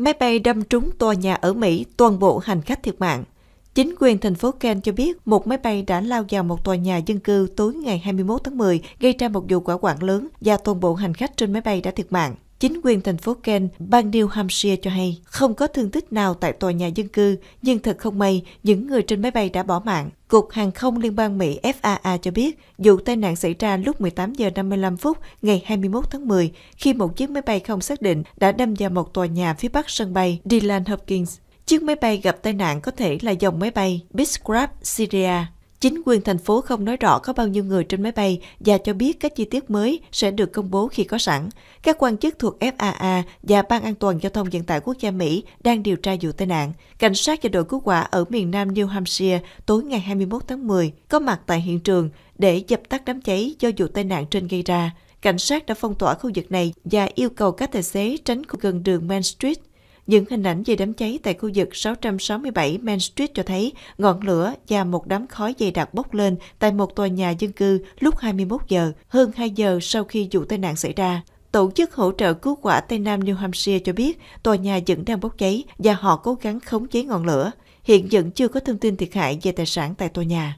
Máy bay đâm trúng tòa nhà ở Mỹ, toàn bộ hành khách thiệt mạng. Chính quyền thành phố Ken cho biết một máy bay đã lao vào một tòa nhà dân cư tối ngày 21 tháng 10, gây ra một vụ quả quạng lớn và toàn bộ hành khách trên máy bay đã thiệt mạng chính quyền thành phố Kent, bang New Hampshire cho hay không có thương tích nào tại tòa nhà dân cư, nhưng thật không may, những người trên máy bay đã bỏ mạng. Cục Hàng không Liên bang Mỹ FAA cho biết, vụ tai nạn xảy ra lúc 18 giờ 55 phút ngày 21 tháng 10 khi một chiếc máy bay không xác định đã đâm vào một tòa nhà phía bắc sân bay Dylan Hopkins. Chiếc máy bay gặp tai nạn có thể là dòng máy bay Biscrap Syria Chính quyền thành phố không nói rõ có bao nhiêu người trên máy bay và cho biết các chi tiết mới sẽ được công bố khi có sẵn. Các quan chức thuộc FAA và Ban an toàn giao thông vận tải quốc gia Mỹ đang điều tra vụ tai nạn. Cảnh sát và đội cứu hỏa ở miền nam New Hampshire tối ngày 21 tháng 10 có mặt tại hiện trường để dập tắt đám cháy do vụ tai nạn trên gây ra cảnh sát đã phong tỏa khu vực này và yêu cầu các tài xế tránh khu gần đường Main Street những hình ảnh về đám cháy tại khu vực 667 Main Street cho thấy ngọn lửa và một đám khói dày đặc bốc lên tại một tòa nhà dân cư lúc 21 giờ, hơn 2 giờ sau khi vụ tai nạn xảy ra. Tổ chức hỗ trợ cứu hỏa Tây Nam New Hampshire cho biết tòa nhà vẫn đang bốc cháy và họ cố gắng khống chế ngọn lửa. Hiện vẫn chưa có thông tin thiệt hại về tài sản tại tòa nhà.